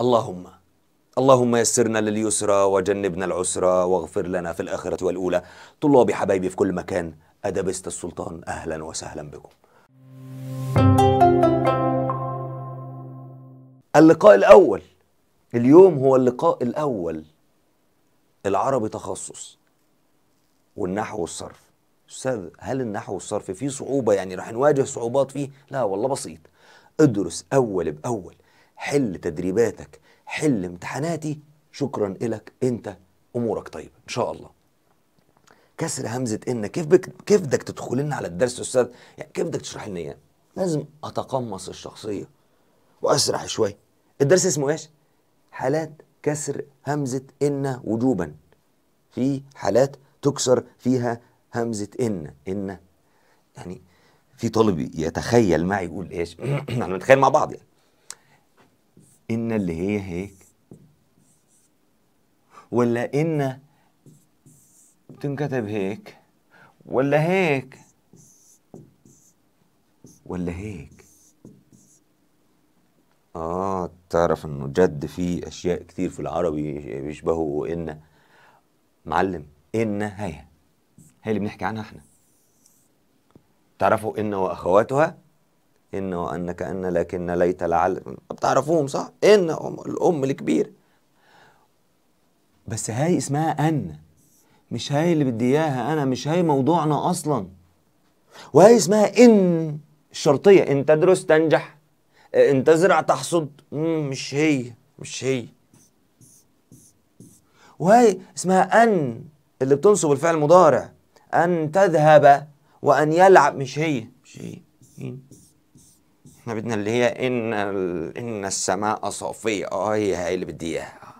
اللهم اللهم يسرنا لليسرى وجنبنا العسرى واغفر لنا في الآخرة والأولى طلابي حبايبي في كل مكان أدبست السلطان أهلا وسهلا بكم اللقاء الأول اليوم هو اللقاء الأول العربي تخصص والنحو والصرف أستاذ هل النحو والصرف فيه صعوبة يعني راح نواجه صعوبات فيه؟ لا والله بسيط ادرس أول بأول حل تدريباتك حل امتحاناتي شكرا لك انت امورك طيبه ان شاء الله كسر همزه ان كيف بك كيف بدك تدخل لنا على الدرس استاذ يعني كيف بدك تشرح لنا اياه لازم اتقمص الشخصيه واسرح شوي الدرس اسمه ايش حالات كسر همزه ان وجوبا في حالات تكسر فيها همزه ان ان يعني في طالب يتخيل معي يقول ايش احنا نتخيل مع بعض يعني إن اللي هي هيك ولا إن تنكتب هيك ولا هيك ولا هيك آه تعرف إنه جد في أشياء كتير في العربي بيشبهوا إن معلم إن هي هي اللي بنحكي عنها إحنا تعرفوا إن وأخواتها إن وأنك إن لكن ليت لعل بتعرفوهم صح؟ إن الأم الكبير بس هاي اسمها أن مش هاي اللي بدي إياها أنا مش هاي موضوعنا أصلا وهاي اسمها إن الشرطية إن تدرس تنجح إن تزرع تحصد مش هي مش هي وهي اسمها أن اللي بتنصب الفعل المضارع أن تذهب وأن يلعب مش هي مش هي احنا بدنا اللي هي ان ان السماء صافيه اه هي هي اللي بدي اياها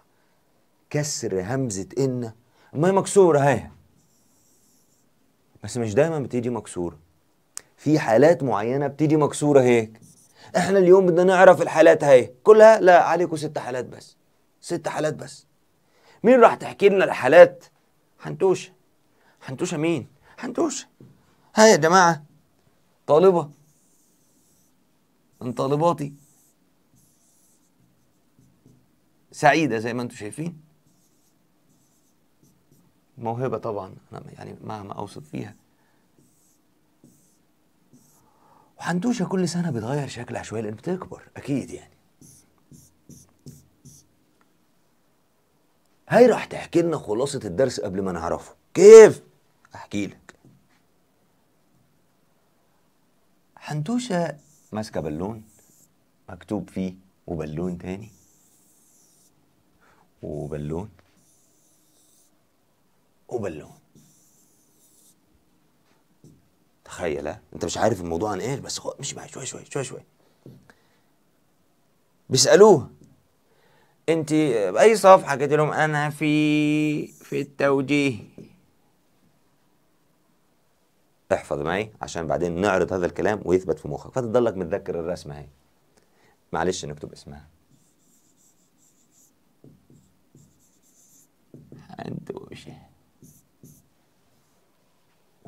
كسر همزه ان ما هي مكسوره هاي بس مش دايما بتيجي مكسوره في حالات معينه بتيجي مكسوره هيك احنا اليوم بدنا نعرف الحالات هاي كلها لا عليكم ست حالات بس ست حالات بس مين راح تحكي لنا الحالات حنتوشه حنتوشه مين حنتوشه هاي يا جماعه طالبه طالباتي سعيدة زي ما انتم شايفين موهبة طبعا أنا يعني مهما أوصف فيها وحنتوشة كل سنة بتغير شكلها شوية لأن بتكبر أكيد يعني هاي راح تحكي لنا خلاصة الدرس قبل ما نعرفه كيف؟ أحكي لك حنتوشة ماسكه بالون مكتوب فيه وبالون تاني وبالون وبالون تخيل انت مش عارف الموضوع عن ايه بس هو مش معي شوي شوي شوي شوي بيسالوه انت آه، باي صفحه قلت لهم انا في في التوجيه احفظ معي عشان بعدين نعرض هذا الكلام ويثبت في مخك فتضلك متذكر الرسمه هي معلش نكتب اسمها حنتوشه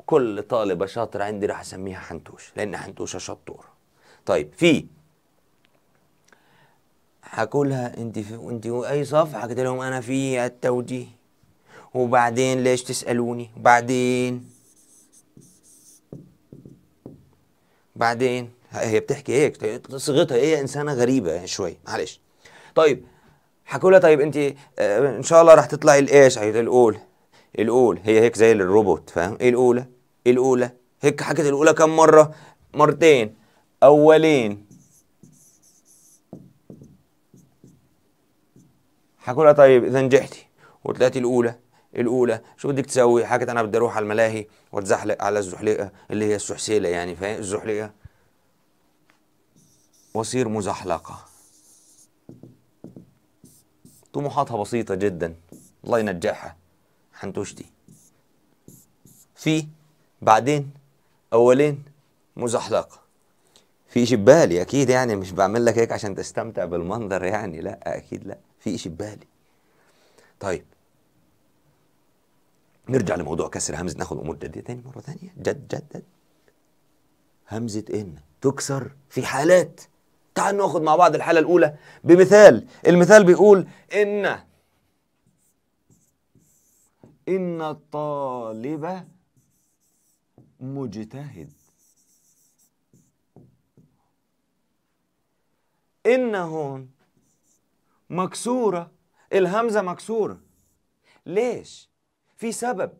كل طالبه شاطره عندي راح اسميها حنتوش لان حنتوشه شطوره طيب في هاكلها انت في انت اي صف حكيت لهم انا في التوجيه وبعدين ليش تسالوني وبعدين بعدين هي بتحكي هيك صيغتها هي انسانه غريبه شوي معلش طيب حكوا لها طيب انت آه، ان شاء الله رح تطلعي الايش الاولى الاولى هي هيك زي الروبوت فاهم ايه الاولى الاولى هيك حكت الاولى كم مره مرتين اولين حكوا لها طيب اذا نجحتي وطلعتي الاولى الاولى شو بدك تسوي حكت انا بدي اروح على الملاهي واتزحلق على الزحليقه اللي هي السحسيله يعني فاهم الزحليقه واصير مزحلقه طموحاتها بسيطه جدا الله ينجحها حنتوشتي في بعدين اولين مزحلقه في شيء ببالي اكيد يعني مش بعمل لك هيك عشان تستمتع بالمنظر يعني لا اكيد لا في شيء ببالي طيب نرجع لموضوع كسر همزه ناخد امور جديه تاني مره ثانيه جد جد, جد. همزه ان تكسر في حالات تعال ناخد مع بعض الحاله الاولى بمثال المثال بيقول ان ان الطالب مجتهد إن هون مكسورة الهمزة مكسورة ليش؟ في سبب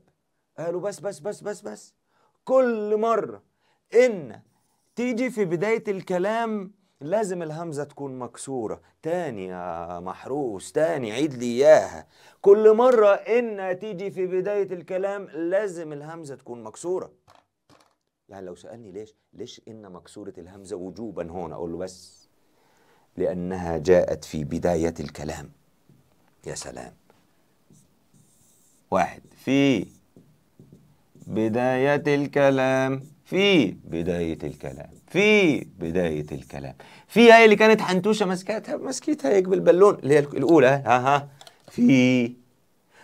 قالوا بس بس بس بس بس كل مرة إن تيجي في بداية الكلام لازم الهمزة تكون مكسورة تاني يا محروس تاني عيد لي إياها كل مرة إن تيجي في بداية الكلام لازم الهمزة تكون مكسورة يعني لو سألني ليش ليش إن مكسورة الهمزة وجوبا هون أقول له بس لأنها جاءت في بداية الكلام يا سلام واحد في بداية الكلام في بداية الكلام في بداية الكلام في هاي اللي كانت حنتوشة مسكتها مسكتها هيك بالبالون اللي هي الأولى ها ها في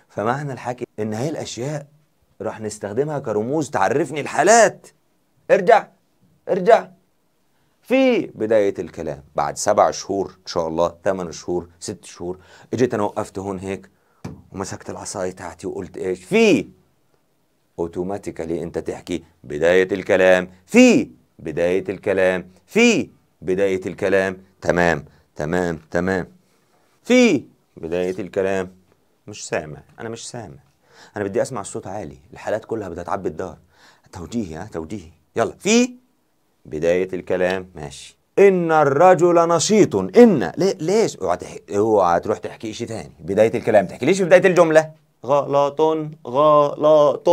فمعنى الحكي إن هاي الأشياء راح نستخدمها كرموز تعرفني الحالات ارجع ارجع في بداية الكلام بعد سبع شهور إن شاء الله ثمان شهور ست شهور اجيت أنا وقفت هون هيك ومسكت العصايه تاعتي وقلت ايش في اوتوماتيكالي انت تحكي بدايه الكلام في بدايه الكلام في بدايه الكلام تمام تمام تمام في بدايه الكلام مش سامع انا مش سامع انا بدي اسمع الصوت عالي الحالات كلها بدها تعبي الدار توجيهي ها توجيهي يلا في بدايه الكلام ماشي ان الرجل نشيط ان ليش اوعى اوعى تروح تحكي شيء ثاني بدايه الكلام تحكي ليش في بدايه الجمله غلط غلط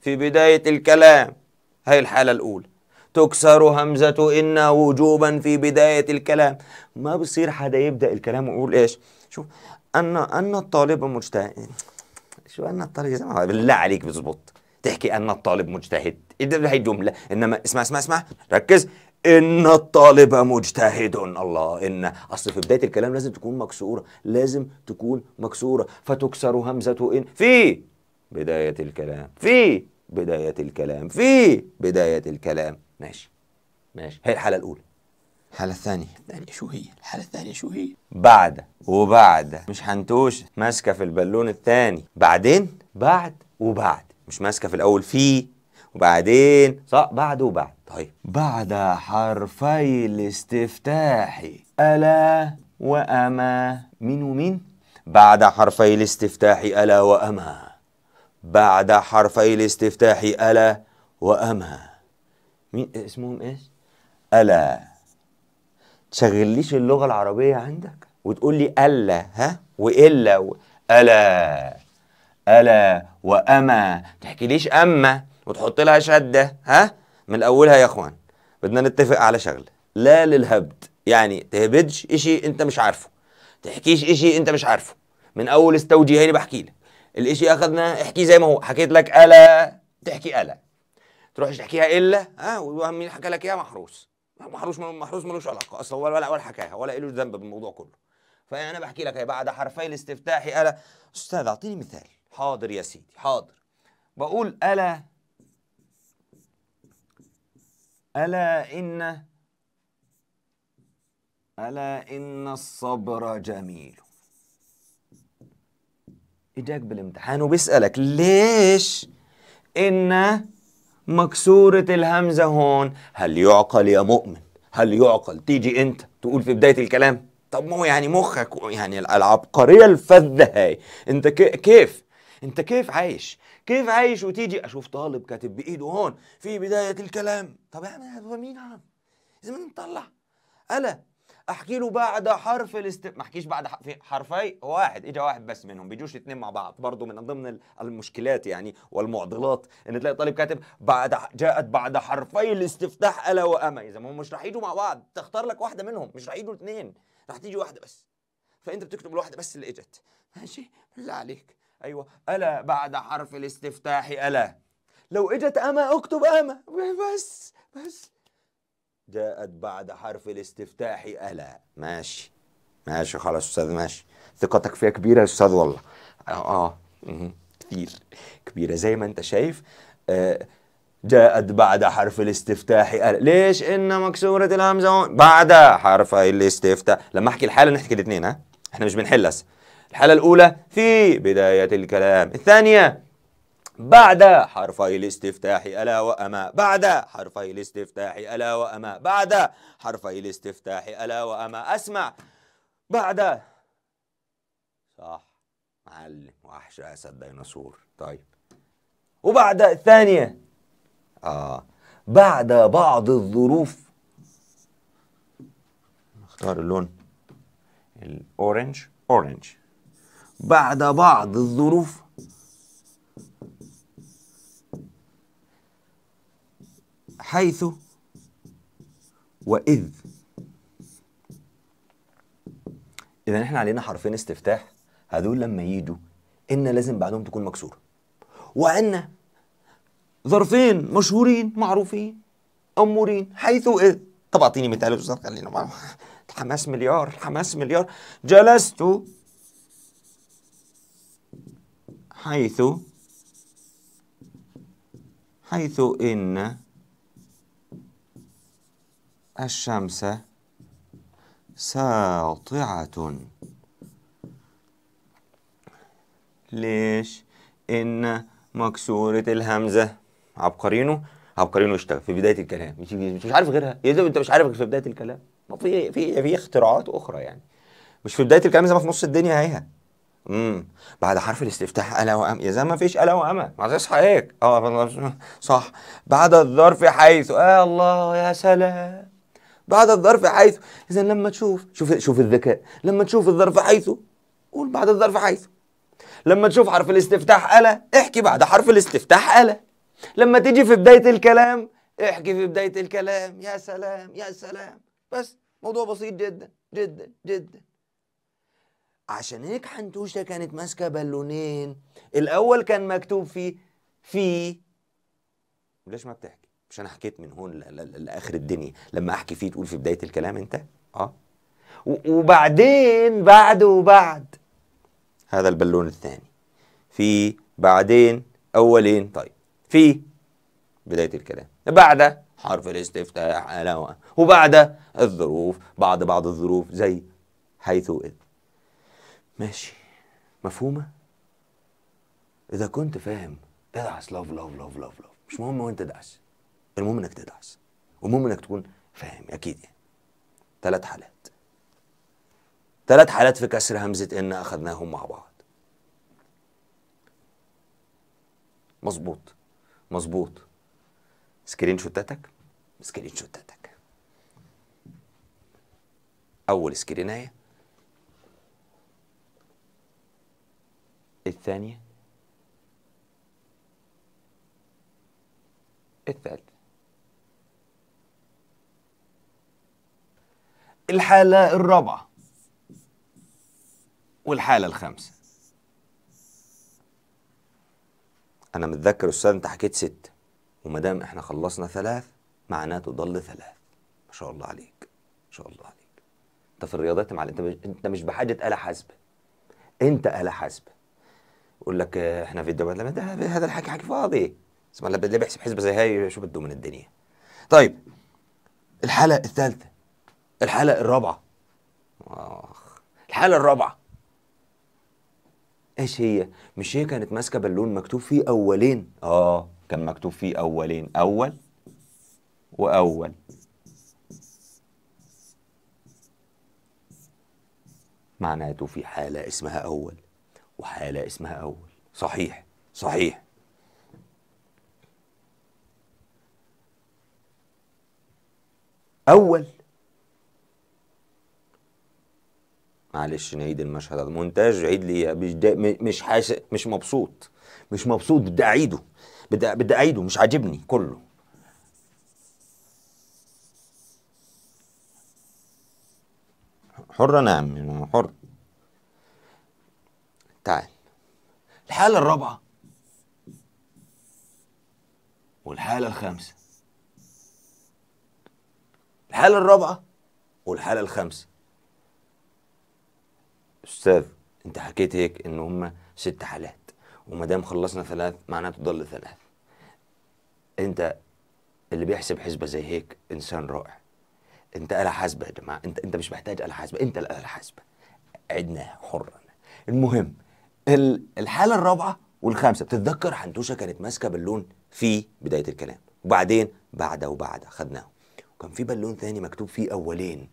في بدايه الكلام هاي الحاله الاولى تكسر همزه ان وجوبا في بدايه الكلام ما بصير حدا يبدا الكلام ويقول ايش شوف ان ان الطالب مجتهد شو ان الطالب زي ما بالله عليك بزبط تحكي ان الطالب مجتهد هي الجمله انما اسمع اسمع اسمع ركز ان الطالب مجتهد الله ان اصل في بدايه الكلام لازم تكون مكسوره لازم تكون مكسوره فتكسر همزه ان في بدايه الكلام في بدايه الكلام في بدايه الكلام ماشي ماشي هي الحاله الاولى الحالة الثانية الثانية شو هي؟ الحالة الثانية شو هي؟ بعد وبعد مش حنتوش ماسكة في البالون الثاني بعدين بعد وبعد مش ماسكة في الأول في وبعدين صح بعد وبعد طيب بعد حرفي الاستفتاح ألا وأما من ومن بعد حرفي الاستفتاح ألا وأما بعد حرفي الاستفتاح ألا وأما مين اسمهم ايش؟ ألا تشغليش اللغة العربية عندك وتقول لي ألا ها وإلا و... ألا ألا وأما تحكي ليش أما وتحط لها شده ها من اولها يا اخوان بدنا نتفق على شغله لا للهبد يعني تهبدش اشي انت مش عارفه تحكيش اشي انت مش عارفه من اول استوجي هيني بحكي لك الاشي اخذنا احكي زي ما هو حكيت لك الا تحكي الا تروحش تحكيها الا ها واهم مين حكى لك اياها محروس محروس محروس ملوش علاقه اصلا ولا ولا ولا حكاها ولا له ذنب بالموضوع كله فانا بحكي لك بعد حرفي الاستفتاحي الا استاذ اعطيني مثال حاضر يا سيدي حاضر بقول الا ألا إن ألا إن الصبر جميل إجاك بالامتحان وبيسألك ليش إن مكسورة الهمزة هون هل يعقل يا مؤمن هل يعقل تيجي أنت تقول في بداية الكلام طب ما هو يعني مخك يعني العبقرية الفذة هاي أنت كيف أنت كيف عايش كيف عايش وتيجي اشوف طالب كاتب بايده هون في بدايه الكلام طب هذا مين عم اذا نطلع الا احكي له بعد حرف الاست ما احكيش بعد في حرفي واحد اجى واحد بس منهم بيجوش اثنين مع بعض برضه من ضمن المشكلات يعني والمعضلات ان تلاقي طالب كاتب بعد جاءت بعد حرفي الاستفتاح الا واما اذا ما هم مش راح يجوا مع بعض تختار لك واحده منهم مش راح يجوا اثنين راح تيجي واحده بس فانت بتكتب الواحده بس اللي اجت ماشي بالله عليك أيوة ألا بعد حرف الاستفتاح ألا لو إجت أما أكتب أما بس بس جاءت بعد حرف الاستفتاح ألا ماشي ماشي خلاص أستاذ ماشي ثقتك فيها كبيرة يا أستاذ والله آه, آه. كتير كبيرة زي ما أنت شايف آه جاءت بعد حرف الاستفتاح ألا ليش إن مكسورة الهمزة بعد حرف الاستفتاح لما أحكي الحالة نحكي الاثنين ها إحنا مش بنحل هسه الحالة الأولى في بداية الكلام الثانية بعد حرفي الاستفتاح ألا وأما بعد حرفي الاستفتاح ألا وأما بعد حرفي الاستفتاح ألا وأما أسمع بعد صح معلم وحش أسد ديناصور طيب وبعد الثانية آه بعد بعض الظروف نختار اللون الأورنج أورنج بعد بعض الظروف حيث وإذ إذا إحنا علينا حرفين استفتاح هذول لما يجوا إن لازم بعدهم تكون مكسورة وإن ظرفين مشهورين معروفين أمورين حيث وإذ طب أعطيني مثال يا أستاذ خلينا الحماس مليار الحماس مليار جلست حيث حيث إن الشمس ساطعة ليش إن مكسورة الهمزة عبقرينو عبقرينو اشتغل في بداية الكلام مش, عارف غيرها يا انت مش عارف في بداية الكلام في في في اختراعات أخرى يعني مش في بداية الكلام زي ما في نص الدنيا هيها امم بعد حرف الاستفتاح الا وام يا زلمه ما فيش الا وام ما هيك اه صح بعد الظرف حيث آه الله يا سلام بعد الظرف حيث اذا لما تشوف شوف شوف الذكاء لما تشوف الظرف حيث قول بعد الظرف حيث لما تشوف حرف الاستفتاح الا احكي بعد حرف الاستفتاح الا لما تيجي في بدايه الكلام احكي في بدايه الكلام يا سلام يا سلام بس موضوع بسيط جدا جدا جدا عشان هيك حنتوشه كانت ماسكه بالونين الاول كان مكتوب فيه في ليش ما بتحكي مش انا حكيت من هون لاخر الدنيا لما احكي فيه تقول في بدايه الكلام انت اه وبعدين بعد وبعد هذا البالون الثاني في بعدين اولين طيب في بدايه الكلام بعد حرف الاستفتاح وبعد الظروف بعد بعض الظروف زي حيث إذ ماشي مفهومه اذا كنت فاهم تدعس لاف لاف لاف لاف لوف مش مهم وين تدعس المهم انك تدعس والمهم انك تكون فاهم اكيد يعني ثلاث حالات ثلاث حالات في كسر همزه ان اخذناهم مع بعض مظبوط مظبوط سكرين شوتاتك سكرين شوتاتك اول سكرينايه الثانية الثالثة الحالة الرابعة والحالة الخامسة أنا متذكر أستاذ أنت حكيت ست وما دام إحنا خلصنا ثلاث معناته ضل ثلاث ما شاء الله عليك ما شاء الله عليك أنت في الرياضات معلم أنت مش بحاجة آلة حاسبة أنت آلة حاسبة يقول لك آه، احنا في الدولة ده هذا الحكي حكي فاضي اسمع اللي بيحسب حسبة زي هاي شو بده من الدنيا طيب الحلقة الثالثة الحلقة الرابعة آخ الحلقة الرابعة ايش هي؟ مش هي كانت ماسكة بالون مكتوب فيه أولين اه كان مكتوب فيه أولين أول وأول معناته في حالة اسمها أول وحالة اسمها أول صحيح صحيح أول معلش نعيد المشهد المونتاج مونتاج عيد لي مش دا مش حاسس مش مبسوط مش مبسوط بدي اعيده بدي بدي اعيده مش عاجبني كله حر نعم حر تعال الحالة الرابعة والحالة الخامسة الحالة الرابعة والحالة الخامسة أستاذ أنت حكيت هيك إن هما ست حالات وما دام خلصنا ثلاث معناته ضل ثلاث أنت اللي بيحسب حسبة زي هيك إنسان رائع أنت آلة حاسبة يا جماعة أنت أنت مش محتاج آلة حاسبة أنت الآلة الحاسبة عدنا حرا المهم الحاله الرابعه والخامسه بتتذكر حنتوشه كانت ماسكه بالون في بدايه الكلام وبعدين بعد وبعد خدناه وكان في بالون ثاني مكتوب فيه اولين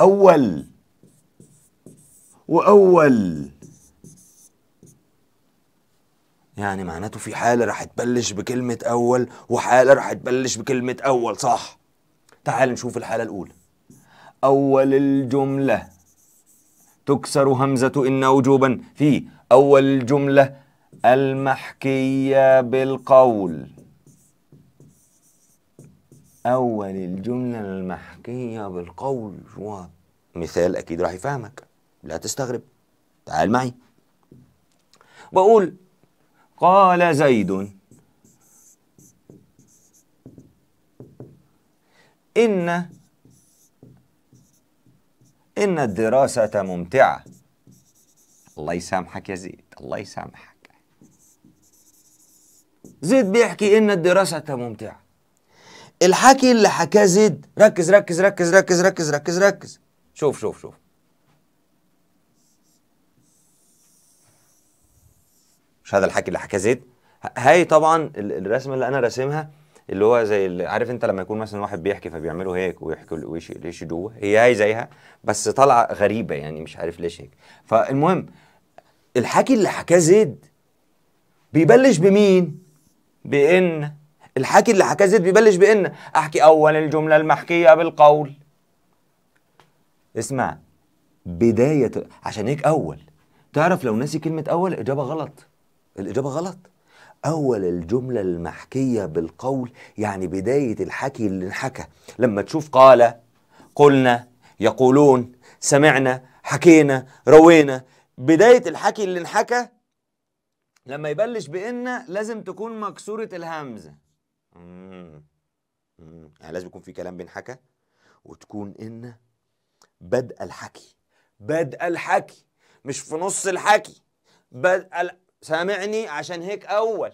اول واول يعني معناته في حاله راح تبلش بكلمه اول وحاله راح تبلش بكلمه اول صح تعال نشوف الحاله الاولى اول الجمله تكسر همزة إن وجوبا في أول جملة المحكية بالقول أول الجملة المحكية بالقول شوات مثال أكيد راح يفهمك لا تستغرب تعال معي بقول قال زيد إن إن الدراسة ممتعة الله يسامحك يا زيد الله يسامحك زيد بيحكي إن الدراسة ممتعة الحكي اللي حكاه زيد ركز ركز ركز ركز ركز ركز ركز شوف شوف شوف مش هذا الحكي اللي حكاه زيد هاي طبعا الرسمة اللي أنا راسمها اللي هو زي اللي عارف انت لما يكون مثلا واحد بيحكي فبيعمله هيك ويحكوا جوه هي هي زيها بس طالعه غريبه يعني مش عارف ليش هيك فالمهم الحكي اللي حكاه زيد بيبلش بمين بان الحكي اللي حكاه زيد بيبلش بان احكي اول الجمله المحكيه بالقول اسمع بدايه عشان هيك اول تعرف لو ناسي كلمه اول اجابه غلط الاجابه غلط أول الجملة المحكية بالقول يعني بداية الحكي اللي انحكى لما تشوف قال قلنا يقولون سمعنا حكينا روينا بداية الحكي اللي انحكى لما يبلش بإن لازم تكون مكسورة الهمزة يعني لازم يكون في كلام بينحكى وتكون إن بدء الحكي بدء الحكي مش في نص الحكي بدء ال... سامعني عشان هيك أول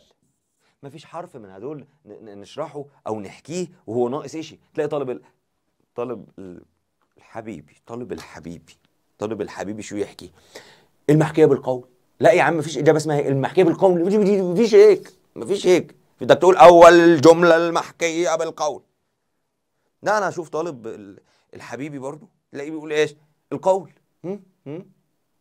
ما فيش حرف من هدول نشرحه او نحكيه وهو ناقص شيء تلاقي طالب ال... طالب الحبيبي طالب الحبيبي طالب الحبيبي شو يحكي المحكيه بالقول لا يا عم مفيش اجابه اسمها إيه؟ المحكيه بالقول مفيش هيك مفيش هيك بدك تقول اول جمله المحكيه بالقول لا انا اشوف طالب الحبيبي برضه تلاقيه بيقول ايش القول هم؟ هم؟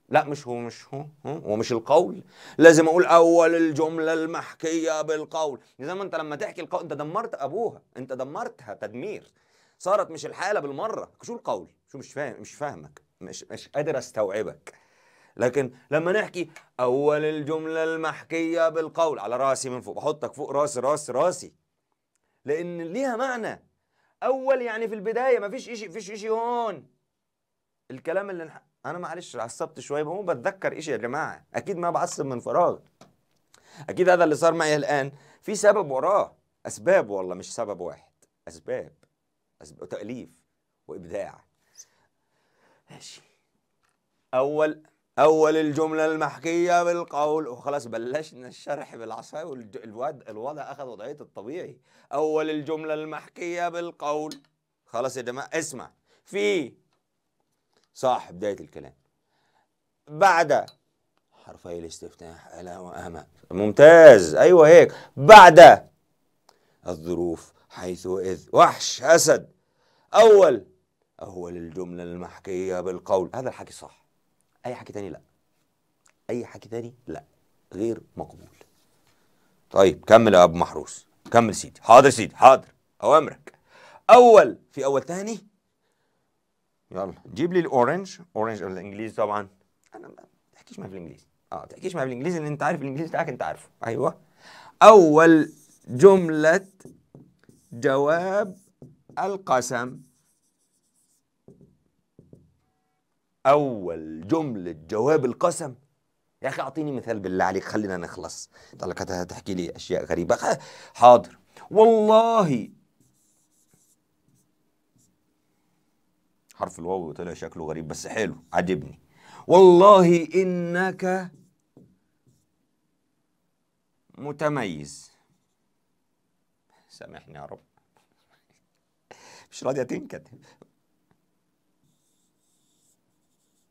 لا مش هو مش هو هو مش القول لازم اقول اول الجمله المحكيه بالقول زي ما انت لما تحكي القول انت دمرت ابوها انت دمرتها تدمير صارت مش الحاله بالمره شو القول شو مش فاهم مش فاهمك مش مش قادر استوعبك لكن لما نحكي اول الجمله المحكيه بالقول على راسي من فوق بحطك فوق راسي راسي راسي لان ليها معنى اول يعني في البدايه ما فيش شيء فيش شيء هون الكلام اللي انا معلش عصبت شويه بقوم بتذكر ايش يا جماعه اكيد ما بعصب من فراغ اكيد هذا اللي صار معي الان في سبب وراه اسباب والله مش سبب واحد اسباب اسباب تاليف وابداع ماشي اول اول الجمله المحكيه بالقول وخلاص بلشنا الشرح بالعصايه والوضع اخذ وضعيه الطبيعي اول الجمله المحكيه بالقول خلاص يا جماعه اسمع في صح بداية الكلام بعد حرفي الاستفتاح ألا وأما ممتاز أيوة هيك بعد الظروف حيث وإذ وحش أسد أول أول الجملة المحكية بالقول هذا الحكي صح أي حكي تاني لا أي حكي تاني لا غير مقبول طيب كمل يا أبو محروس كمل سيدي حاضر سيدي حاضر أوامرك أول في أول تاني يلا جيب لي الاورنج اورنج الانجليزي طبعا انا ما تحكيش معايا في الانجليزي اه تحكيش معايا بالانجليزي لان انت عارف الانجليزي بتاعك انت عارفه ايوه اول جمله جواب القسم اول جمله جواب القسم يا اخي اعطيني مثال بالله عليك خلينا نخلص قال لك هتحكي لي اشياء غريبه حاضر والله حرف الواو طلع شكله غريب بس حلو عجبني والله انك متميز سامحني يا رب مش راضيه تنكد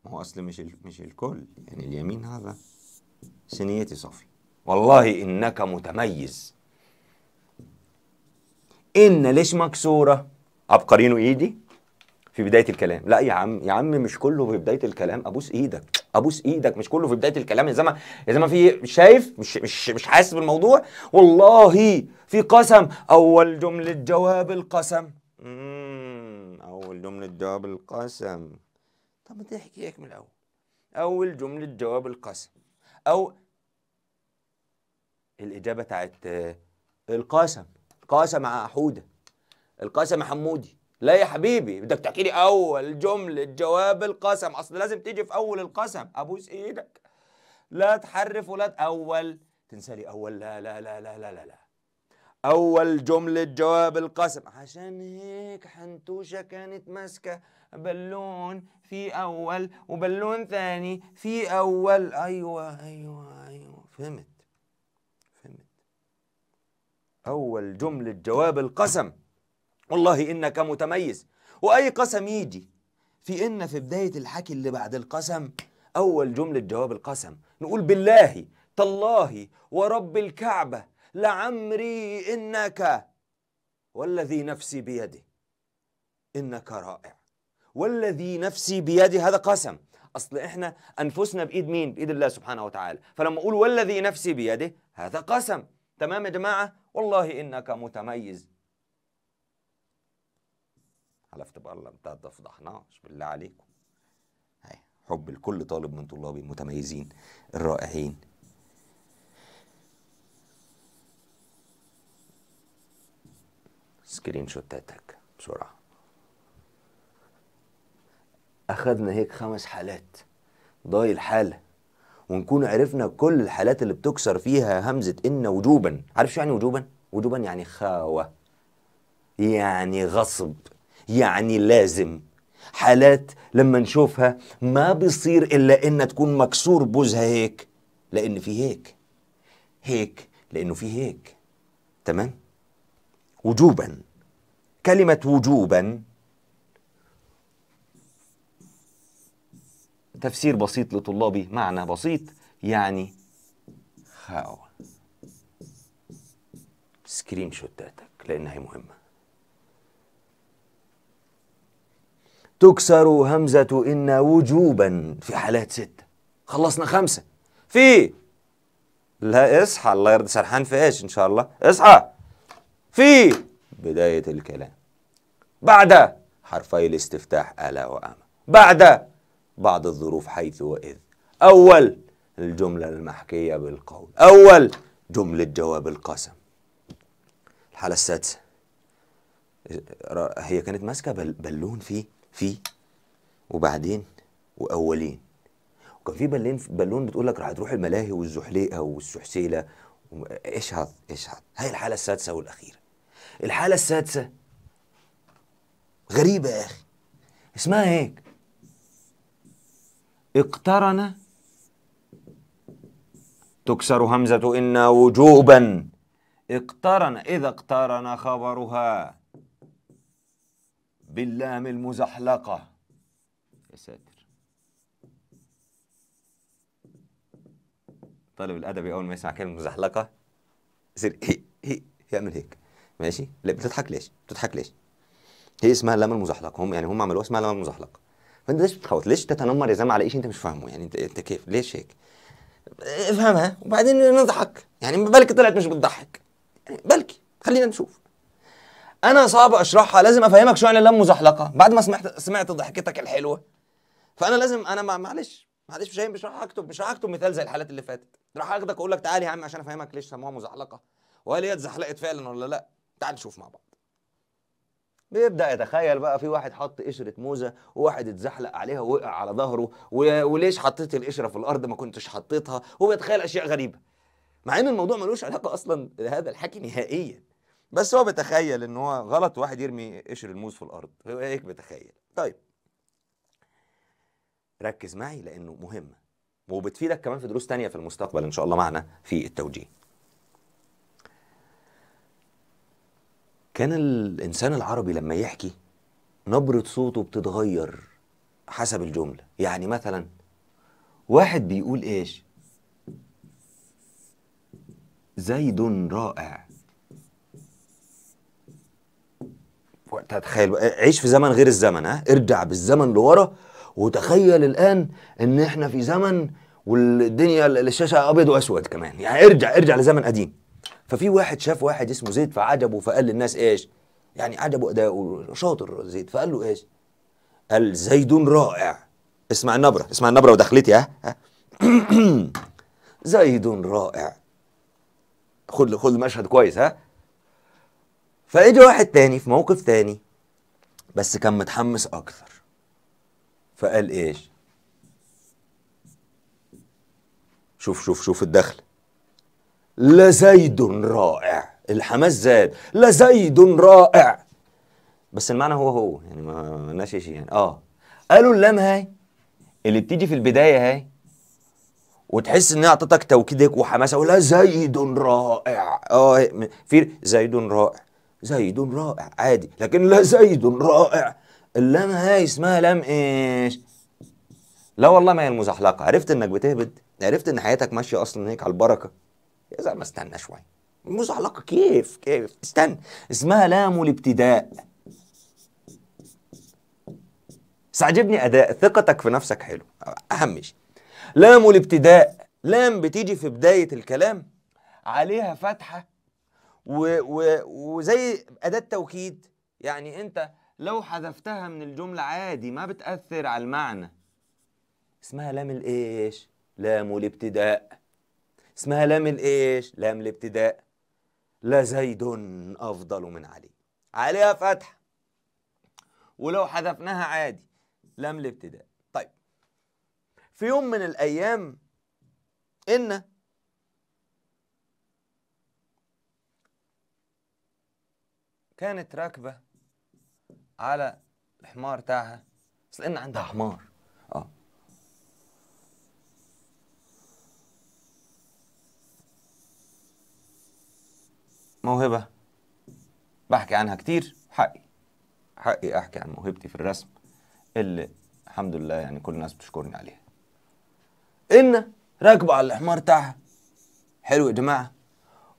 ما هو اصل مش مش الكل يعني اليمين هذا سنيتي صافي والله انك متميز ان ليش مكسوره عبقرينه ايدي في بدايه الكلام لا يا عم يا عم مش كله في بدايه الكلام ابوس ايدك ابوس ايدك مش كله في بدايه الكلام يا زلمه يا زلمه في مش شايف مش مش مش حاسس بالموضوع والله في قسم اول جمله جواب القسم اول جمله جواب القسم طب ما تحكي من الاول اول جمله جواب القسم او الاجابه بتاعت آه، القاسم قاسم مع حوده القاسم حمودي لا يا حبيبي بدك تحكي لي اول جمله جواب القسم اصل لازم تيجي في اول القسم ابوس ايدك لا تحرف ولا اول تنسى لي اول لا لا لا لا لا لا, لا. اول جمله جواب القسم عشان هيك حنتوشه كانت ماسكه بالون في اول وبالون ثاني في اول ايوه ايوه ايوه فهمت فهمت اول جمله جواب القسم والله إنك متميز وأي قسم يجي في إن في بداية الحكي اللي بعد القسم أول جملة جواب القسم نقول بالله تالله ورب الكعبة لعمري إنك والذي نفسي بيده إنك رائع والذي نفسي بيده هذا قسم اصل احنا انفسنا بايد مين بايد الله سبحانه وتعالى فلما اقول والذي نفسي بيده هذا قسم تمام يا جماعه والله انك متميز حلفت بالله انت ده فضحناش بالله عليكم هاي حب لكل طالب من طلابي المتميزين الرائعين سكرين شوتاتك بسرعة أخذنا هيك خمس حالات ضايل حالة ونكون عرفنا كل الحالات اللي بتكسر فيها همزة إن وجوبا عارف شو يعني وجوبا؟ وجوبا يعني خاوة يعني غصب يعني لازم حالات لما نشوفها ما بيصير إلا إنها تكون مكسور بوزها هيك لأن في هيك هيك لأنه في هيك تمام وجوبا كلمة وجوبا تفسير بسيط لطلابي معنى بسيط يعني خاو سكرين شوتاتك لأنها مهمة تكسر همزة إن وجوبا في حالات ستة خلصنا خمسة في لا اصحى الله يرضى سرحان في ايش إن شاء الله اصحى في بداية الكلام بعد حرفي الاستفتاح ألا وأما بعد بعض الظروف حيث وإذ أول الجملة المحكية بالقول أول جملة جواب القسم الحالة السادسة هي كانت ماسكة بل بالون فيه في وبعدين واولين وكان في بالين بالون بتقول لك راح تروح الملاهي والزحليقه والسحسيله اشهد اشهد هاي الحاله السادسه والاخيره الحاله السادسه غريبه يا اخي اسمها هيك اقترن تكسر همزه ان وجوبا اقترن اذا اقترن خبرها باللام المزحلقة يا ساتر طالب الأدبي أول ما يسمع كلمة مزحلقة يصير هي هي يعمل هيك ماشي لا بتضحك ليش بتضحك ليش هي اسمها اللام المزحلق هم يعني هم عملوها اسمها اللام المزحلق فانت ليش بتخوت ليش تتنمر يا زلمه على شيء انت مش فاهمه يعني انت انت كيف ليش هيك افهمها وبعدين نضحك يعني بلكي طلعت مش بتضحك يعني بلكي خلينا نشوف انا صعب اشرحها لازم افهمك شو يعني لم مزحلقه بعد ما سمعت سمعت ضحكتك الحلوه فانا لازم انا معلش معلش مش مش راح اكتب مش راح اكتب مثال زي الحالات اللي فاتت راح اخدك اقول لك تعالى يا عم عشان افهمك ليش سموها مزحلقه وهل هي اتزحلقت فعلا ولا لا تعال نشوف مع بعض بيبدا يتخيل بقى في واحد حط قشره موزه وواحد اتزحلق عليها ووقع على ظهره و... وليش حطيت القشره في الارض ما كنتش حطيتها وبيتخيل اشياء غريبه مع ان الموضوع ملوش علاقه اصلا بهذا الحكي نهائيا بس هو بيتخيل ان هو غلط واحد يرمي قشر الموز في الارض هيك بيتخيل طيب ركز معي لانه مهم وبتفيدك كمان في دروس تانية في المستقبل ان شاء الله معنا في التوجيه كان الانسان العربي لما يحكي نبرة صوته بتتغير حسب الجملة يعني مثلا واحد بيقول ايش زيد رائع تخيل عيش في زمن غير الزمن ها ارجع بالزمن لورا وتخيل الان ان احنا في زمن والدنيا الشاشه ابيض واسود كمان يعني ارجع ارجع لزمن قديم ففي واحد شاف واحد اسمه زيد فعجبه فقال للناس ايش يعني عجبه اداؤه شاطر زيد فقال له ايش قال زيد رائع اسمع النبره اسمع النبره ودخلتي ها زيد رائع خد خد المشهد كويس ها فاجى واحد تاني في موقف تاني بس كان متحمس اكثر فقال ايش شوف شوف شوف الدخل لزيد رائع الحماس زاد لزيد رائع بس المعنى هو هو يعني ما لناش يعني اه قالوا اللام هاي اللي بتيجي في البدايه هاي وتحس انها اعطتك توكيدك وحماسه ولا زيد رائع اه في زيد رائع زيد رائع عادي لكن لا زيد رائع اللام هاي اسمها لام ايش لا والله ما هي المزحلقه عرفت انك بتهبد عرفت ان حياتك ماشيه اصلا هيك على البركه يا زلمه استنى شويه المزحلقه كيف كيف استنى اسمها لام الابتداء ساعجبني اداء ثقتك في نفسك حلو اهم شيء لام الابتداء لام بتيجي في بدايه الكلام عليها فتحه و و وزي اداه توكيد يعني انت لو حذفتها من الجمله عادي ما بتاثر على المعنى اسمها لام الايش لام الابتداء اسمها لام الايش لام الابتداء لزيد افضل من علي عليها فتحه ولو حذفناها عادي لام الابتداء طيب في يوم من الايام ان كانت راكبه على الحمار تاعها بس لان عندها حمار اه موهبه بحكي عنها كتير حقي حقي احكي عن موهبتي في الرسم اللي الحمد لله يعني كل الناس بتشكرني عليها ان راكبه على الحمار تاعها حلو يا جماعه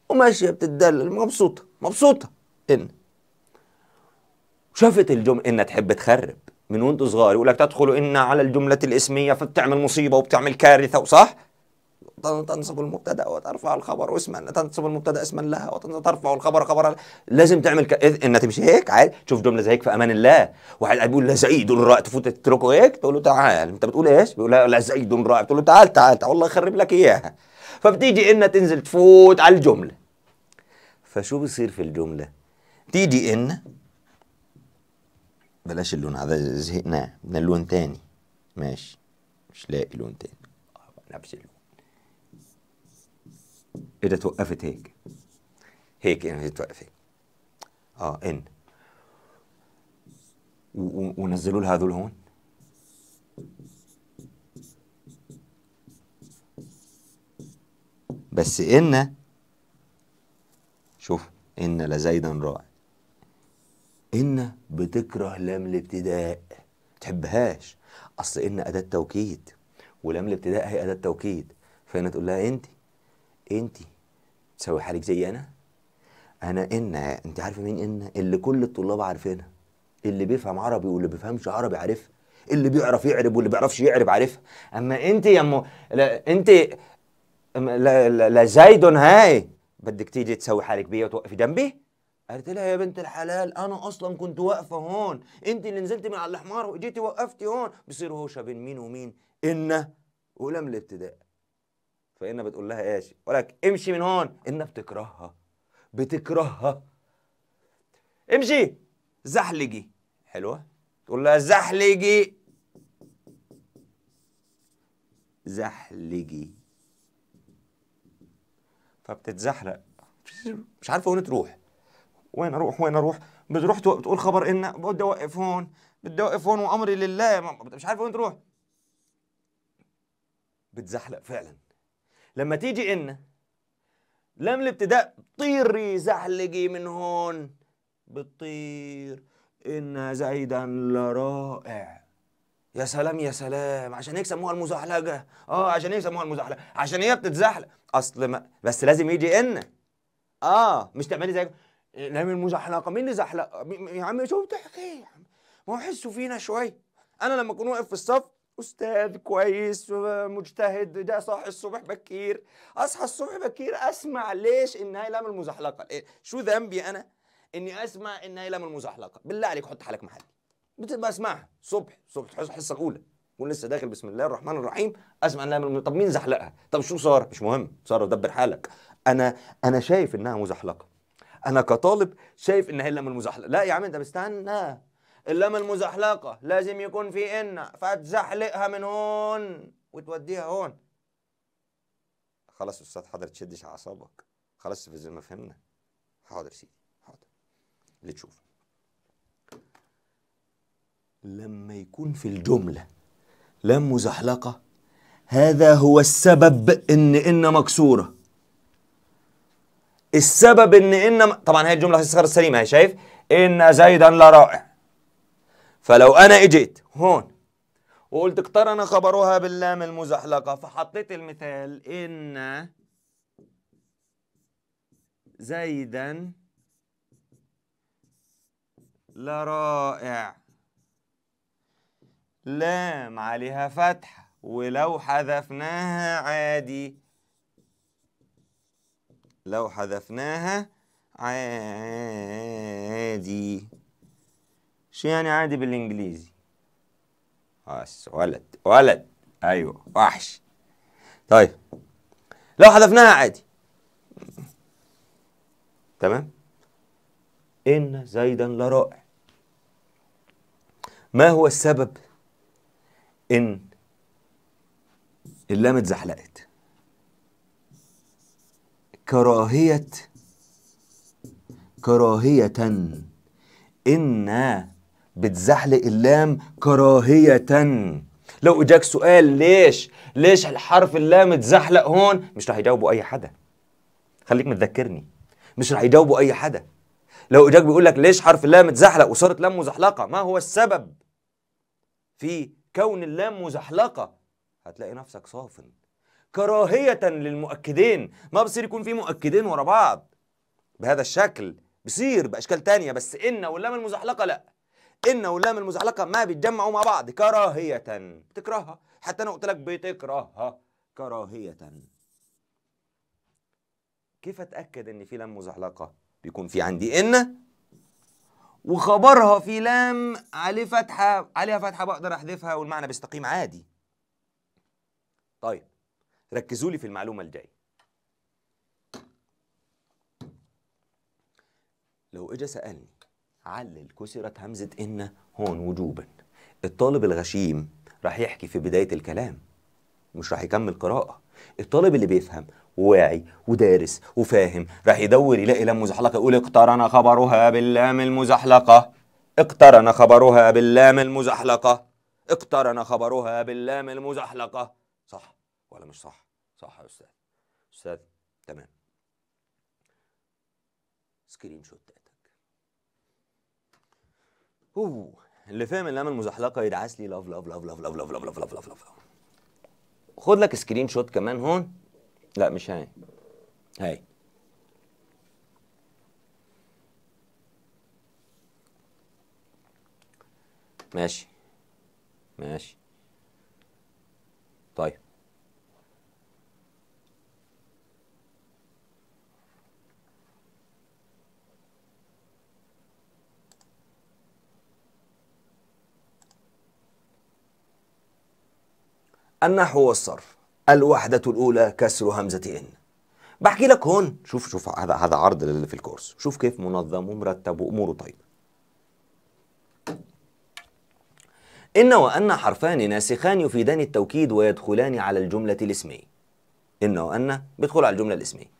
وماشيه بتتدلل مبسوطه مبسوطه ان شافت الجمله انها تحب تخرب من وانت صغار يقول لك تدخل ان على الجمله الاسميه فبتعمل مصيبه وبتعمل كارثه وصح؟ تنصب المبتدا وترفع الخبر اسما تنصب المبتدا اسما لها وترفع الخبر خبرا لازم تعمل ك... انها تمشي هيك عادي شوف جمله زي هيك في امان الله واحد قاعد بيقول لا زيد رائع تفوت تتركه هيك تقول له تعال انت بتقول ايش بيقول لا زيد رائع تقول له تعال تعال تعال والله يخرب لك اياها فبتيجي انها تنزل تفوت على الجمله فشو بصير في الجمله تيجي ان بلاش اللون هذا زهقناه بدنا لون تاني ماشي مش لاقي لون تاني نفس آه، اللون ايه ده توقفت هيك هيك يعني هي توقف هيك اه ان ونزلوا لها هذول هون بس ان شوف ان لزيدا رائع إن بتكره لام الابتداء تحبهاش أصل إن أداة توكيد ولام الابتداء هي أداة توكيد فإن تقول لها أنت أنت تسوي حالك زي أنا أنا إن أنت عارفة مين إن اللي كل الطلاب عارفينها اللي بيفهم عربي واللي بيفهمش عربي عارفها اللي بيعرف يعرب واللي بيعرفش يعرب عارفها أما أنت يا أمو لا أنت لا, لا زايدون هاي بدك تيجي تسوي حالك بيا وتوقفي جنبي قالت لها يا بنت الحلال انا اصلا كنت واقفه هون انت اللي نزلت من على الحمار وجيتي وقفتي هون بصير هوشه بين مين ومين ان ولم الابتداء فإن بتقول لها ايش ولك امشي من هون إن بتكرهها بتكرهها امشي زحلقي حلوه تقول لها زحلقي زحلقي فبتتزحلق مش عارفه وين تروح وين اروح وين اروح بتروح تقول خبر ان بدي اوقف هون بدي اوقف هون وامري لله مش عارف وين تروح بتزحلق فعلا لما تيجي ان لم الابتداء طيري زحلقي من هون بتطير ان زيدا لرائع يا سلام يا سلام عشان هيك سموها المزحلقه اه عشان هيك سموها المزحلقه عشان هي بتتزحلق اصل ما بس لازم يجي ان اه مش تعملي زي اقلام المزحلقه مين اللي زحلقه يا عم شو بتحكي ما هو حسوا فينا شويه انا لما اكون واقف في الصف استاذ كويس مجتهد ده صاح الصبح بكير اصحى الصبح بكير اسمع ليش ان لام المزحلقه إيه؟ شو ذنبي انا اني اسمع ان لام المزحلقه بالله عليك حط حالك محلي بتبقى اسمعها صبح صبح الحصه الاولى ولسه لسه داخل بسم الله الرحمن الرحيم اسمع انها من... طب مين زحلقها طب شو صار مش مهم صار دبر حالك انا انا شايف انها مزحلقه انا كطالب شايف ان هي اللام المزحلقه لا يا عم انت مستنى اللام المزحلقه لازم يكون في ان فتزحلقها من هون وتوديها هون خلاص استاذ حضرتك تشدش اعصابك خلاص زي ما فهمنا حاضر سيدي حاضر اللي تشوفه لما يكون في الجمله لام مزحلقه هذا هو السبب ان ان مكسوره السبب ان ان طبعا هي الجمله في الصغر السليمه هي شايف ان زيدا لرائع فلو انا اجيت هون وقلت اقترن خبرها باللام المزحلقه فحطيت المثال ان زيدا لرائع لام عليها فتحه ولو حذفناها عادي لو حذفناها عادي شو يعني عادي بالانجليزي بس ولد ولد ايوه وحش طيب لو حذفناها عادي تمام ان زيدا لرائع ما هو السبب ان اللام اتزحلقت كراهية كراهية إن بتزحلق اللام كراهية لو اجاك سؤال ليش ليش الحرف اللام اتزحلق هون مش رح يجاوبه اي حدا خليك متذكرني مش رح يجاوبه اي حدا لو اجاك بيقول لك ليش حرف اللام اتزحلق وصارت لام مزحلقه ما هو السبب في كون اللام مزحلقه هتلاقي نفسك صافن كراهية للمؤكدين ما بصير يكون في مؤكدين ورا بعض بهذا الشكل بصير بأشكال تانية بس إن واللام المزحلقة لا إن واللام المزحلقة ما بيتجمعوا مع بعض كراهية بتكرهها حتى أنا قلت لك بتكرهها كراهية كيف أتأكد إن في لام مزحلقة؟ بيكون في عندي إن وخبرها في لام عليه فتحة عليها فتحة بقدر أحذفها والمعنى بيستقيم عادي طيب ركزوا لي في المعلومة الجاية لو اجى سألني علل كسرة همزة إن هون وجوبا الطالب الغشيم راح يحكي في بداية الكلام مش راح يكمل قراءة الطالب اللي بيفهم وواعي ودارس وفاهم راح يدور يلاقي لام مزحلقة يقول اقترن خبرها باللام المزحلقة اقترن خبرها باللام المزحلقة اقترن خبرها باللام المزحلقة ولا مش صح صح يا استاذ استاذ تمام سكرين شوتاتك اوه اللي فاهم اللام المزحلقه يدعس لي لاف لاف لاف لاف لاف لاف لاف لاف لاف لاف لاف خد لك سكرين شوت كمان هون لا مش هاي هاي ماشي ماشي طيب النحو والصرف الوحدة الأولى كسر همزة إن بحكي لك هون شوف شوف هذا هذا عرض اللي في الكورس شوف كيف منظم ومرتب وأموره طيبة إن وأن حرفان ناسخان يفيدان التوكيد ويدخلان على الجملة الاسمية إن وأن بيدخل على الجملة الاسمية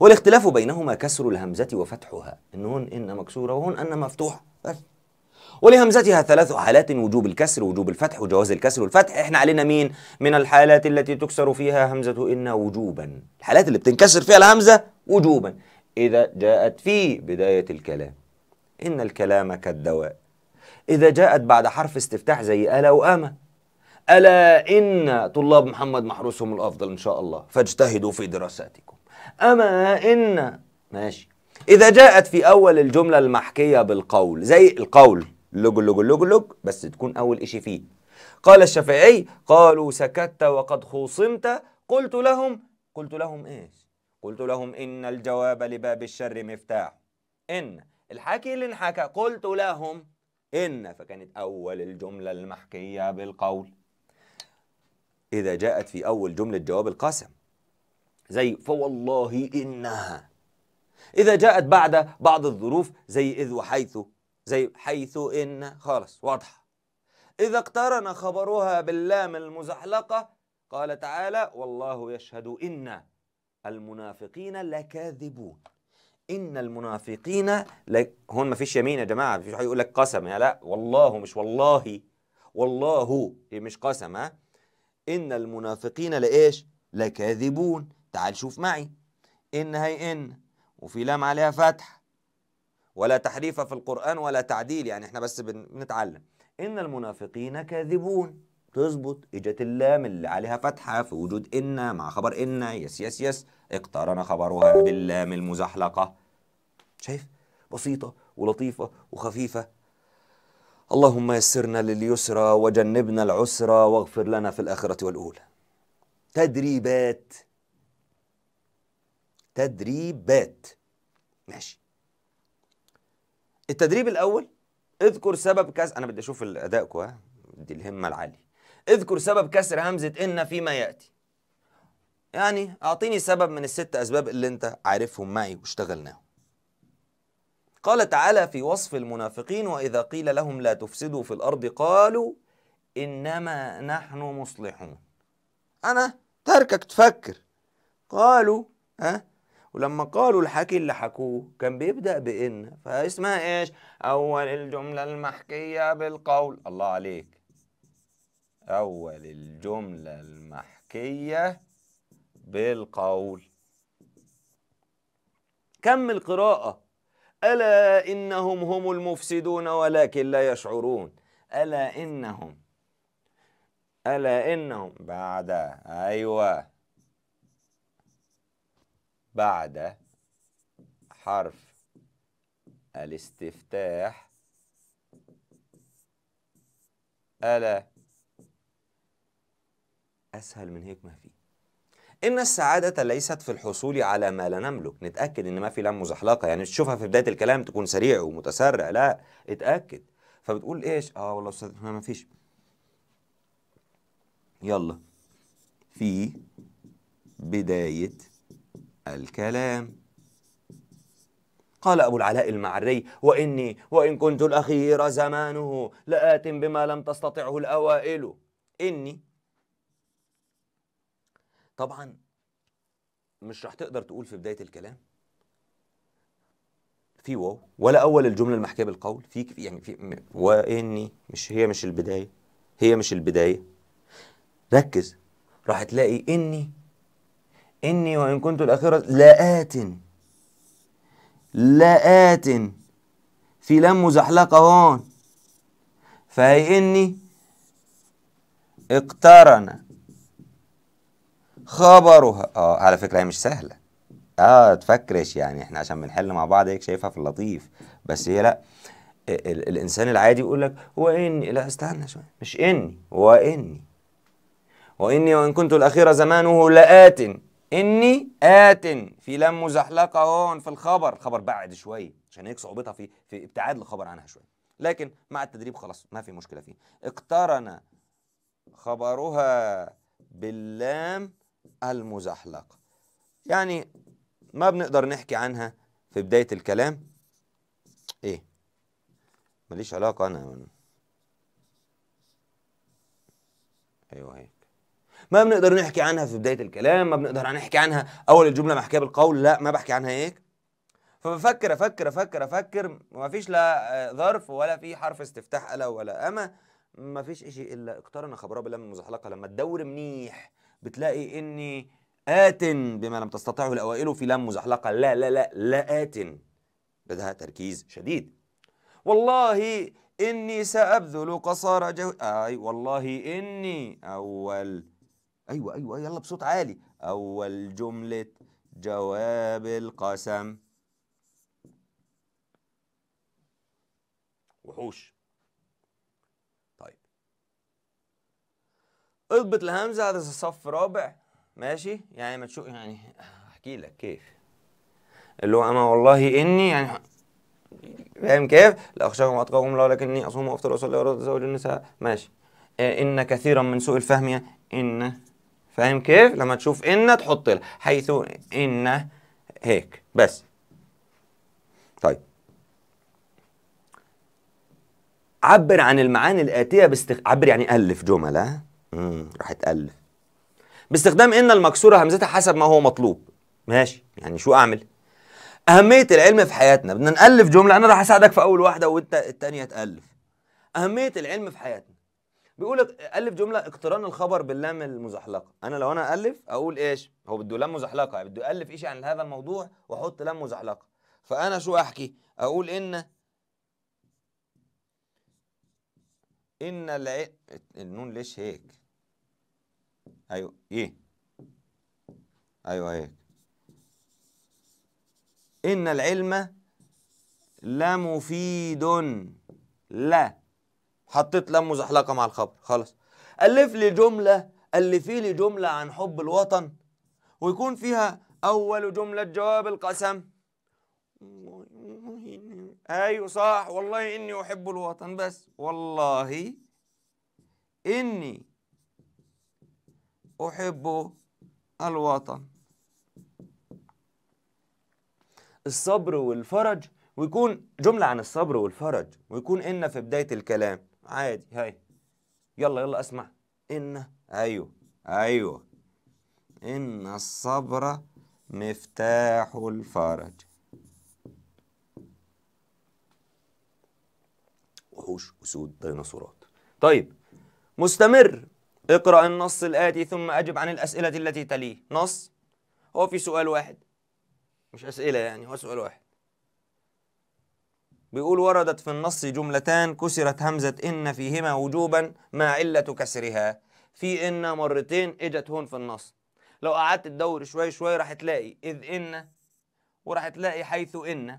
والاختلاف بينهما كسر الهمزة وفتحها إن هون إن مكسورة وهون أن مفتوحة بس ولهمزتها ثلاث حالات وجوب الكسر وجوب الفتح وجواز الكسر والفتح احنا علينا مين من الحالات التي تكسر فيها همزة إن وجوبا الحالات اللي بتنكسر فيها الهمزة وجوبا إذا جاءت في بداية الكلام إن الكلام كالدواء إذا جاءت بعد حرف استفتاح زي ألا وأما ألا إن طلاب محمد محروسهم الأفضل إن شاء الله فاجتهدوا في دراساتكم أما إن ماشي إذا جاءت في أول الجملة المحكية بالقول زي القول لوج لوج لوج لوج بس تكون أول شيء فيه قال الشافعي قالوا سكت وقد خوصمت قلت لهم قلت لهم إيش قلت لهم إن الجواب لباب الشر مفتاح إن الحكي اللي انحكى قلت لهم إن فكانت أول الجملة المحكية بالقول إذا جاءت في أول جملة جواب القسم زي فوالله إنها إذا جاءت بعد بعض الظروف زي إذ وحيث زي حيث إن خالص واضحة إذا اقترن خبرها باللام المزحلقة قال تعالى والله يشهد إن المنافقين لكاذبون إن المنافقين ل... هون ما فيش يمين يا جماعة مفيش حد يقول لك قسم يا لا والله مش والله والله هي مش قسم ها إن المنافقين لإيش لكاذبون تعال شوف معي إن هي إن وفي لام عليها فتح ولا تحريف في القرآن ولا تعديل يعني احنا بس بنتعلم إن المنافقين كاذبون تظبط إجت اللام اللي عليها فتحة في وجود إن مع خبر إن يس يس يس اقترن خبرها باللام المزحلقة شايف بسيطة ولطيفة وخفيفة اللهم يسرنا لليسرى وجنبنا العسرى واغفر لنا في الآخرة والأولى تدريبات تدريبات ماشي التدريب الاول اذكر سبب كسر انا بدي اشوف ادائكم ها دي الهمه العاليه اذكر سبب كسر همزه ان فيما ياتي يعني اعطيني سبب من الست اسباب اللي انت عارفهم معي واشتغلناهم قال تعالى في وصف المنافقين واذا قيل لهم لا تفسدوا في الارض قالوا انما نحن مصلحون انا تركك تفكر قالوا ها ولما قالوا الحكي اللي حكوه كان بيبدأ بإن فاسمها إيش؟ أول الجملة المحكية بالقول الله عليك أول الجملة المحكية بالقول كمل قراءة ألا إنهم هم المفسدون ولكن لا يشعرون ألا إنهم ألا إنهم بعد أيوه بعد حرف الاستفتاح ألا أسهل من هيك ما في إن السعادة ليست في الحصول على ما لا نملك نتأكد إن ما في لام مزحلقة يعني تشوفها في بداية الكلام تكون سريع ومتسرع لا اتأكد فبتقول إيش آه والله أستاذ إحنا ما فيش يلا في بداية الكلام قال أبو العلاء المعري وإني وإن كنت الأخير زمانه لآت بما لم تستطعه الأوائل إني طبعا مش رح تقدر تقول في بداية الكلام في واو ولا أول الجملة المحكية بالقول في يعني في وإني مش هي مش البداية هي مش البداية ركز راح تلاقي إني إني وإن كنت الأخيرة لآت لآت في لم مزحلقة هون فهي إني اقترن خبرها اه على فكرة هي مش سهلة اه تفكرش يعني احنا عشان بنحل مع بعض هيك شايفها في اللطيف بس هي لا ال الانسان العادي يقول لك واني لا استنى شويه مش اني واني واني وان كنت الاخيره زمانه لآت اني ات في لام مزحلقه هون في الخبر خبر بعد شويه عشان هيك صعوبتها في في ابتعاد الخبر عنها شويه لكن مع التدريب خلاص ما في مشكله فيه اقترن خبرها باللام المزحلقه يعني ما بنقدر نحكي عنها في بدايه الكلام ايه ماليش علاقه انا ايوه هي ما بنقدر نحكي عنها في بدايه الكلام ما بنقدر نحكي عنها اول الجمله محكيه بالقول لا ما بحكي عنها هيك فبفكر افكر افكر افكر ما فيش لا آه، ظرف ولا في حرف استفتاح الا ولا اما ما فيش شيء الا اقترن خبره بالله من مزحلقه لما تدور منيح بتلاقي اني آت بما لم تستطعه الأوائل في لام مزحلقة لا لا لا لا آت بدها تركيز شديد والله إني سأبذل قصارى جهد أي والله إني أول أيوة،, ايوه ايوه يلا بصوت عالي اول جمله جواب القسم وحوش طيب اضبط الهمزه هذا الصف رابع ماشي يعني ما تشوف يعني احكي لك كيف اللي هو انا والله اني يعني فاهم كيف؟ لا اخشاكم واتقاكم الله لكني اصوم وافطر واصلي وارد النساء ماشي ان كثيرا من سوء الفهم ان فاهم كيف؟ لما تشوف إن تحط لها حيث إن هيك بس طيب عبر عن المعاني الآتية باستخ... عبر يعني ألف جملة راح تألف باستخدام إن المكسورة همزتها حسب ما هو مطلوب ماشي يعني شو أعمل؟ أهمية العلم في حياتنا بدنا نألف جملة أنا راح أساعدك في أول واحدة وأنت التانية تألف أهمية العلم في حياتنا بيقول الف جمله اقتران الخبر باللام المزحلقه انا لو انا الف اقول ايش هو بده لام مزحلقه يعني بده الف شيء عن هذا الموضوع واحط لام مزحلقه فانا شو احكي اقول ان ان الع... النون ليش هيك ايوه ايه ايوه هيك ان العلم لمفيد لا حطيت لم وزحلقه مع الخبر خلاص الف لي جمله الفي لي جمله عن حب الوطن ويكون فيها اول جمله جواب القسم ايوه صح والله اني احب الوطن بس والله اني احب الوطن الصبر والفرج ويكون جملة عن الصبر والفرج ويكون إن في بداية الكلام عادي هاي يلا يلا اسمع ان ايوه ايوه ان الصبر مفتاح الفرج وحوش اسود ديناصورات طيب مستمر اقرا النص الاتي ثم اجب عن الاسئله التي تليه نص هو في سؤال واحد مش اسئله يعني هو سؤال واحد بيقول وردت في النص جملتان كسرت همزة إن فيهما وجوبا ما علة كسرها في إن مرتين إجت هون في النص لو قعدت تدور شوي شوي راح تلاقي إذ إن وراح تلاقي حيث إن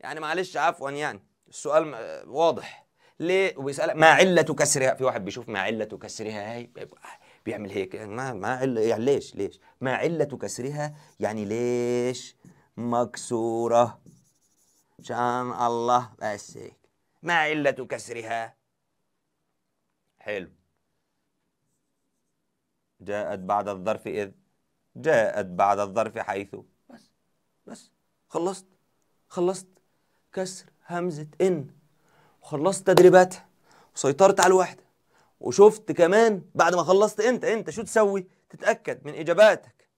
يعني معلش عفوا يعني السؤال واضح ليه وبيسألك ما علة كسرها في واحد بيشوف ما علة كسرها هاي بيعمل هيك ما ما علة يعني ليش ليش ما علة كسرها يعني ليش مكسورة مشان الله بس هيك ما علة كسرها حلو جاءت بعد الظرف إذ جاءت بعد الظرف حيث بس بس خلصت خلصت كسر همزة إن وخلصت تدريباتها وسيطرت على الوحدة وشفت كمان بعد ما خلصت أنت أنت شو تسوي تتأكد من إجاباتك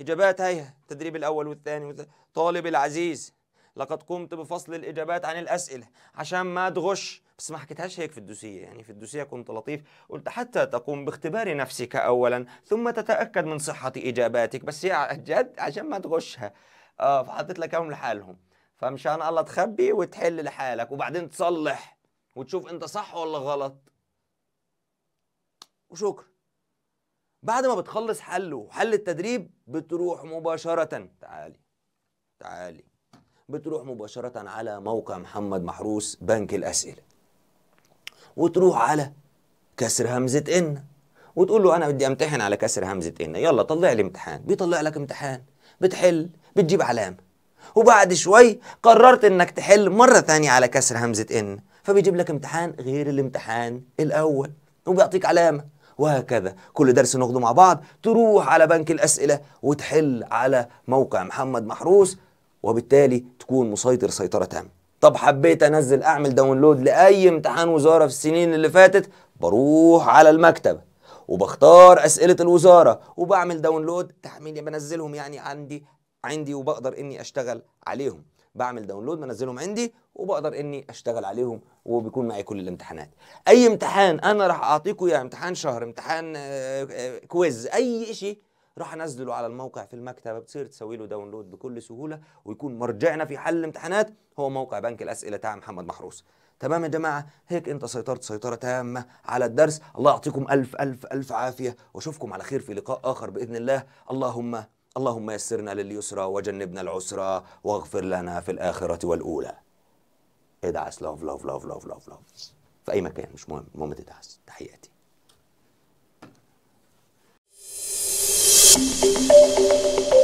إجابات هيها التدريب الأول والثاني والثالث. طالب العزيز لقد قمت بفصل الاجابات عن الاسئله عشان ما تغش بس ما حكيتهاش هيك في الدوسيه يعني في الدوسيه كنت لطيف قلت حتى تقوم باختبار نفسك اولا ثم تتاكد من صحه اجاباتك بس هي جد عشان ما تغشها اه فحطيت لك اياهم لحالهم فمشان الله تخبي وتحل لحالك وبعدين تصلح وتشوف انت صح ولا غلط وشكرا بعد ما بتخلص حله وحل التدريب بتروح مباشرة تعالي تعالي بتروح مباشرة على موقع محمد محروس بنك الأسئلة وتروح على كسر همزة إن وتقول له أنا بدي أمتحن على كسر همزة إن يلا طلع لي امتحان بيطلع لك امتحان بتحل بتجيب علامة وبعد شوي قررت إنك تحل مرة ثانية على كسر همزة إن فبيجيب لك امتحان غير الامتحان الأول وبيعطيك علامة وهكذا كل درس ناخده مع بعض تروح على بنك الأسئلة وتحل على موقع محمد محروس وبالتالي تكون مسيطر سيطرة تامة طب حبيت انزل اعمل داونلود لاي امتحان وزاره في السنين اللي فاتت بروح على المكتب وبختار اسئله الوزاره وبعمل داونلود تحميل بنزلهم يعني عندي عندي وبقدر اني اشتغل عليهم بعمل داونلود بنزلهم عندي وبقدر اني اشتغل عليهم وبيكون معي كل الامتحانات اي امتحان انا راح اعطيكم يا امتحان شهر امتحان كويز آه، آه، اي شيء راح انزله على الموقع في المكتبه بتصير تسوي له داونلود بكل سهوله ويكون مرجعنا في حل الامتحانات هو موقع بنك الاسئله تاع محمد محروس تمام يا جماعه هيك انت سيطرت سيطره تامه على الدرس الله يعطيكم الف الف الف عافيه واشوفكم على خير في لقاء اخر باذن الله اللهم اللهم يسرنا لليسرى وجنبنا العسرى واغفر لنا في الاخره والاولى ادعس إيه لوف لوف لوف لوف لوف لوف في اي مكان مش مهم المهم تدعس تحياتي えっ